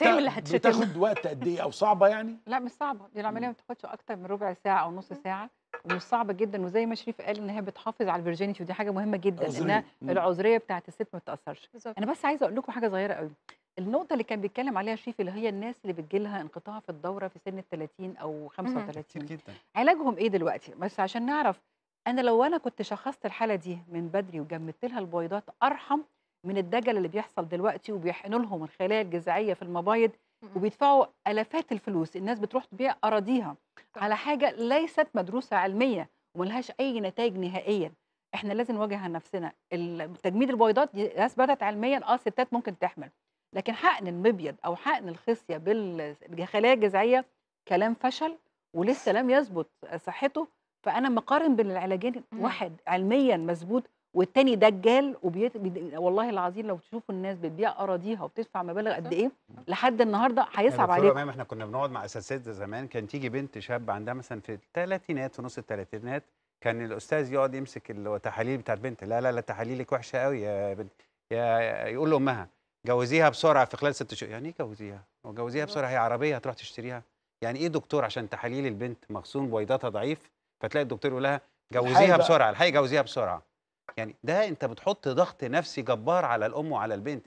ساعتين اللي هتشتم بتاخد وقت قد ايه او صعبه يعني لا مش صعبه دي العمليه ما بتاخدش اكتر من ربع ساعه او نص ساعه ومش صعبه جدا وزي ما شريف قال ان هي بتحافظ على الفيرجينيتي ودي حاجه مهمه جدا عزرية. انها العذريه بتاعت الست ما بتاثرش انا بس عايزه اقول لكم حاجه صغيره قوي النقطه اللي كان بيتكلم عليها شريف اللي هي الناس اللي بتجي لها انقطاع في الدوره في سن ال 30 او 35 جدا علاجهم ايه دلوقتي بس عشان نعرف انا لو انا كنت شخصت الحاله دي من بدري وجمدت لها البويضات ارحم من الدجل اللي بيحصل دلوقتي وبيحقنوا لهم الخلايا الجذعيه في المبايض وبيدفعوا الافات الفلوس الناس بتروح تبيع اراضيها على حاجه ليست مدروسه علميا وملهاش اي نتائج نهائيا احنا لازم نواجه نفسنا تجميد البويضات دي اثبتت علميا اه ستات ممكن تحمل لكن حقن المبيض او حقن الخصيه بالخلايا الجذعيه كلام فشل ولسه لم يثبت صحته فانا مقارن بين العلاجين واحد علميا مظبوط والتاني دجال وبيت... والله العظيم لو تشوفوا الناس بتبيع اراضيها وبتدفع مبالغ قد ايه لحد النهارده هيصعب عليك تمام احنا كنا بنقعد مع اساتذه زمان كان تيجي بنت شاب عندها مثلا في الثلاثينات في نص الثلاثينات كان الاستاذ يقعد يمسك التحاليل بتاعت بنت لا لا لا تحاليلك وحشه قوي يا بنت يا يقول لامها جوزيها بسرعه في خلال ست شهور يعني ايه جوزيها؟ جوزيها بسرعه هي عربيه هتروح تشتريها يعني ايه دكتور عشان تحاليل البنت مغصون بويضاتها ضعيف فتلاقي الدكتور يقول لها جوزيها بسرعه الحقي جوزيها بسرعه يعني ده انت بتحط ضغط نفسي جبار على الام وعلى البنت